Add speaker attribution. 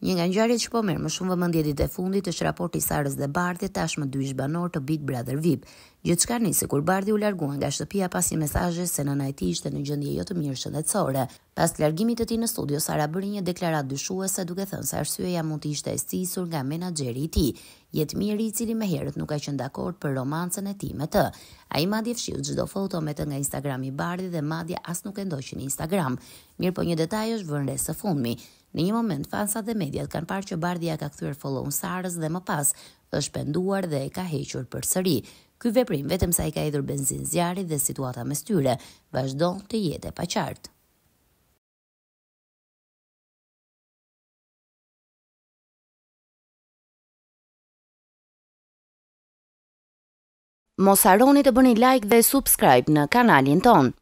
Speaker 1: Një nga ngjarjet që po merr më shumë vëmendje ditë e fundit është raporti i Sarës dhe Bardhi tashmë dy ish banor të Big Brother VIP. Gjithçka nisi kur Bardhi u largua nga shtëpia pas një mesazhi se nëna e tij ishte në gjendje jo të mirë shëndetësore. Pas largimit të tij në studio, Sara bëri një deklaratë dyshuese duke thënë se arsyeja mund të ishte e sisur nga menaxheri i tij, jetmiri i cili më herët nuk ka qenë dakord për romancën e tij me të. Ai madje fshiu çdo foto me të nga Instagrami i Bardhi dhe madje as nuk e ndoqi në Instagram. Mirpo një detaj është vënë së fundmi. Në një moment, fansat dhe mediat kanë parë që Bardhia ka kthyer follow-un Sarës dhe më pas është shpenduar dhe e ka hequr përsëri. Ky veprim vetëm sa i ka hedhur benzinë zjarrit dhe situata mes tyre vazhdon të jetë e paqartë.
Speaker 2: Mos harroni të bëni like dhe subscribe në kanalin tonë.